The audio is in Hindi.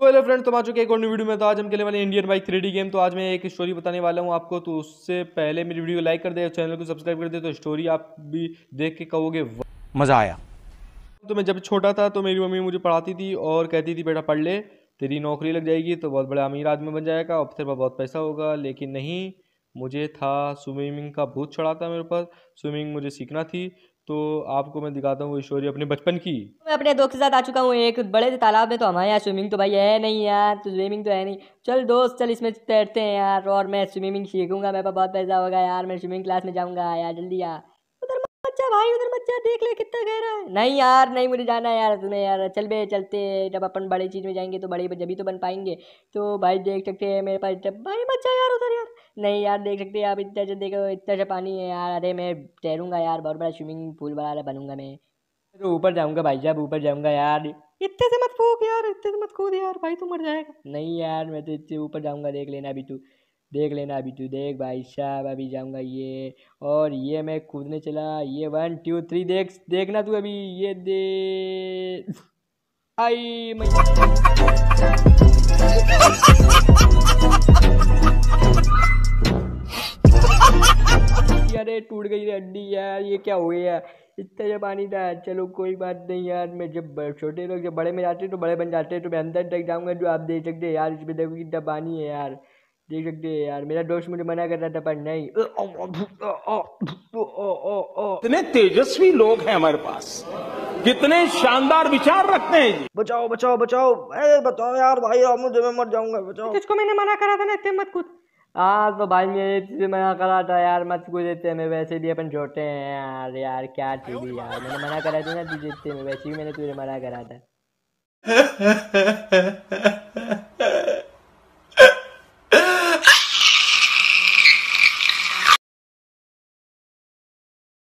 तो हेलो फ्रेंड तुम आ चुके एक और न्यू वीडियो में तो आज हम खेलने वाले इंडियन बाइक थ्री गेम तो आज मैं एक स्टोरी बताने वाला हूँ आपको तो उससे पहले मेरी वीडियो को लाइक कर दे चैनल को सब्सक्राइब कर दे तो स्टोरी आप भी देख के कहोगे मज़ा आया तो मैं जब छोटा था तो मेरी मम्मी मुझे पढ़ाती थी और कहती थी बेटा पढ़ ले तेरी नौकरी लग जाएगी तो बहुत बड़ा अमीर आदमी बन जाएगा और तेरे बहुत पैसा होगा लेकिन नहीं मुझे था स्विमिंग का भूत चढ़ा था मेरे पास स्विमिंग मुझे सीखना थी तो आपको मैं दिखाता हूँ वो स्टोरी अपने बचपन की मैं अपने दोस्त के साथ आ चुका हूँ एक बड़े तालाब में तो हमारे यहाँ स्विमिंग तो भाई है नहीं यार तो स्विमिंग तो है नहीं चल दोस्त चल इसमें तैरते हैं यार और मैं स्विमिंग सीखूंगा मेरे पास बहुत पैसा होगा यार मैं स्विमिंग क्लास में जाऊँगा यार जल्दी यार बच्चा भाई उधर बच्चा देख ले कितना गहरा है नहीं यार नहीं मुझे जाना यार तुम्हें यार चल बे चलते जब अपन बड़ी चीज़ में जाएंगे तो बड़े जब ही तो बन पाएंगे तो भाई देख सकते हैं मेरे पास जब भाई बच्चा यार उधर यार नहीं यार देख सकते आप इतना जब देखो इतना सा पानी है यार अरे मैं तैरूंगा यार बहुत बड़ा स्विमिंग पूल बना रहा बनूंगा मैं तो ऊपर जाऊंगा भाई जब ऊपर जाऊंगा यार इतने से मत फूक यार इतने से मत कूद यार भाई तू मर जाएगा नहीं यार मैं तो इतने ऊपर जाऊंगा देख लेना अभी तू देख लेना अभी तू देख भाई साहब अभी जाऊंगा ये और ये मैं कूदने चला ये वन टू थ्री देख देखना तू अभी ये दे आई मैं अरे टूट गई हड्डी यार ये क्या हो गया इतना जब पानी था चलो कोई बात नहीं यार मैं जब छोटे लोग जब बड़े में जाते हैं तो बड़े बन जाते हैं तो मैं अंदर तक जाऊंगा जो आप देख सकते यार इसमें देखो कितना पानी है यार देख सकते हैं यार मेरा दोस्त मुझे मना कर रहा था पर नहीं इतने तेजस्वी लोग हैं हमारे पास कितने शानदार विचार रखते हैं जी बचाओ बचाओ बचाओ अरे बताओ यार भाई आप मुझे मैं मर जाऊंगा बचाओ तो तुझको मैंने मना करा था ना इतने मत कूद हाँ तो भाई मैंने तुझे मना करा था यार मत कूद इतने में वैसे भी अपन छोटे हैं यार यार क्या चीज यार मैंने मना करा था ना तुझे इतने में वैसे भी मैंने तुझे मना करा था